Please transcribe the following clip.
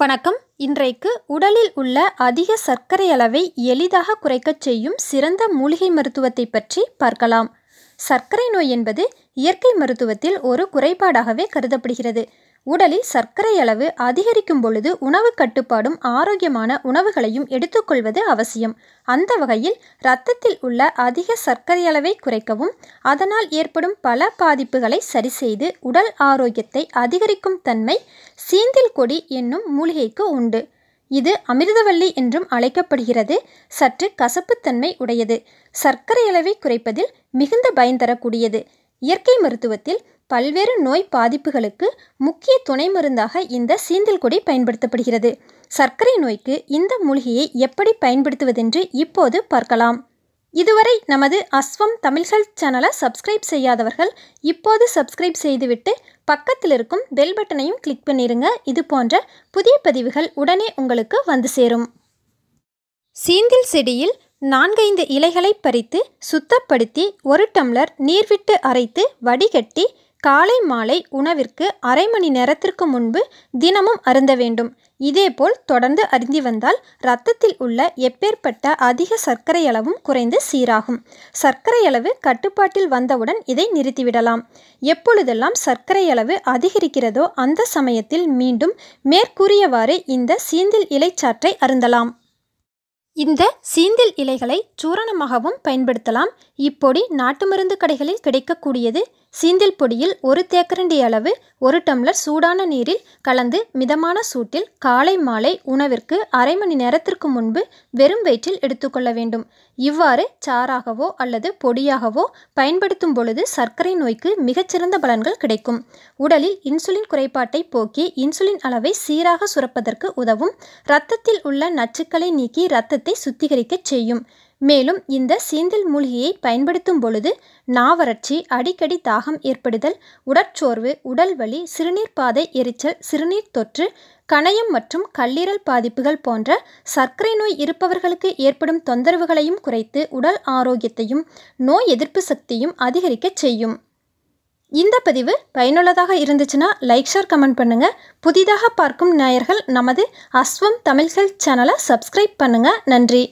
வணக்கம் இன்றைக்கு உடலில் உள்ள அதிக சர்க்கரை அளவை எளிதாக குறைக்கச் செய்யும் சிறந்த மூலிகை மருத்துவத்தை பற்றி பார்க்கலாம் சர்க்கரை நோய் என்பது இயற்கை மருத்துவத்தில் ஒரு குறைபாடாகவே கருதப்படுகிறது உடலில் சர்க்கரை அளவு அதிகரிக்கும் பொழுது உணவு கட்டுப்பாடும் ஆரோக்கியமான உணவுகளையும் எடுத்துக்கொள்வது அவசியம் அந்த வகையில் இரத்தத்தில் உள்ள அதிக சர்க்கரை அளவை குறைக்கவும் அதனால் ஏற்படும் பல பாதிப்புகளை சரிசெய்து உடல் ஆரோக்கியத்தை அதிகரிக்கும் தன்மை சீந்தில் கொடி என்னும் மூலிகைக்கு உண்டு இது அமிர்தவல்லி என்றும் அழைக்கப்படுகிறது சற்று கசப்புத்தன்மை உடையது சர்க்கரை அளவை குறைப்பதில் மிகுந்த பயன் தரக்கூடியது இயற்கை மருத்துவத்தில் பல்வேறு நோய் பாதிப்புகளுக்கு முக்கிய துணை மருந்தாக இந்த சீந்தில் கொடி பயன்படுத்தப்படுகிறது சர்க்கரை நோய்க்கு இந்த மூலிகையை எப்படி பயன்படுத்துவதென்று இப்போது பார்க்கலாம் இதுவரை நமது அஸ்வம் தமிழ்கள் சேனலை சப்ஸ்கிரைப் செய்யாதவர்கள் இப்போது சப்ஸ்கிரைப் செய்துவிட்டு பக்கத்தில் இருக்கும் பெல் பட்டனையும் கிளிக் பண்ணிடுங்க இது போன்ற புதிய பதிவுகள் உடனே உங்களுக்கு வந்து சேரும் சீந்தில் செடியில் நான்கைந்து இலைகளை பறித்து சுத்தப்படுத்தி ஒரு டம்ளர் நீர் விட்டு அரைத்து வடிகட்டி காலை மாலை உணவிற்கு அரை மணி நேரத்திற்கு முன்பு தினமும் அருந்த வேண்டும் இதேபோல் தொடர்ந்து அருந்தி வந்தால் இரத்தத்தில் உள்ள எப்பேற்பட்ட அதிக சர்க்கரை அளவும் குறைந்து சீராகும் சர்க்கரை அளவு கட்டுப்பாட்டில் வந்தவுடன் இதை நிறுத்திவிடலாம் எப்பொழுதெல்லாம் சர்க்கரை அளவு அதிகரிக்கிறதோ அந்த சமயத்தில் மீண்டும் மேற்கூறியவாறு இந்த சீந்தில் இலைச்சாற்றை அருந்தலாம் இந்த சீந்தில் இலைகளை சூரணமாகவும் பயன்படுத்தலாம் இப்பொடி நாட்டு மருந்து கடைகளில் கிடைக்கக்கூடியது சீந்தில் பொடியில் ஒரு தேக்கரண்டி அளவு ஒரு டம்ளர் சூடான நீரில் கலந்து மிதமான சூட்டில் காலை மாலை உணவிற்கு அரை மணி நேரத்திற்கு முன்பு வெறும் வயிற்றில் எடுத்துக்கொள்ள வேண்டும் இவ்வாறு சாராகவோ அல்லது பொடியாகவோ பயன்படுத்தும் பொழுது சர்க்கரை நோய்க்கு மிகச்சிறந்த பலன்கள் கிடைக்கும் உடலில் இன்சுலின் குறைபாட்டை போக்கி இன்சுலின் அளவை சீராக சுரப்பதற்கு உதவும் இரத்தத்தில் உள்ள நச்சுக்களை நீக்கி இரத்தத்தை சுத்திகரிக்கச் செய்யும் மேலும் இந்த சீந்தில் மூலிகையை பயன்படுத்தும் பொழுது நாவறட்சி அடிக்கடி தாகம் ஏற்படுதல் உடற்சோர்வு உடல் வலி சிறுநீர் பாதை எரிச்சல் சிறுநீர் தொற்று கணையம் மற்றும் கல்லீரல் பாதிப்புகள் போன்ற சர்க்கரை நோய் இருப்பவர்களுக்கு ஏற்படும் தொந்தரவுகளையும் குறைத்து உடல் ஆரோக்கியத்தையும் நோய் எதிர்ப்பு சக்தியும் அதிகரிக்கச் செய்யும் இந்த பதிவு பயனுள்ளதாக இருந்துச்சுன்னா லைக் ஷேர் கமெண்ட் பண்ணுங்கள் புதிதாக பார்க்கும் நேயர்கள் நமது அஸ்வம் தமிழ்கள் சேனலை சப்ஸ்கிரைப் பண்ணுங்கள் நன்றி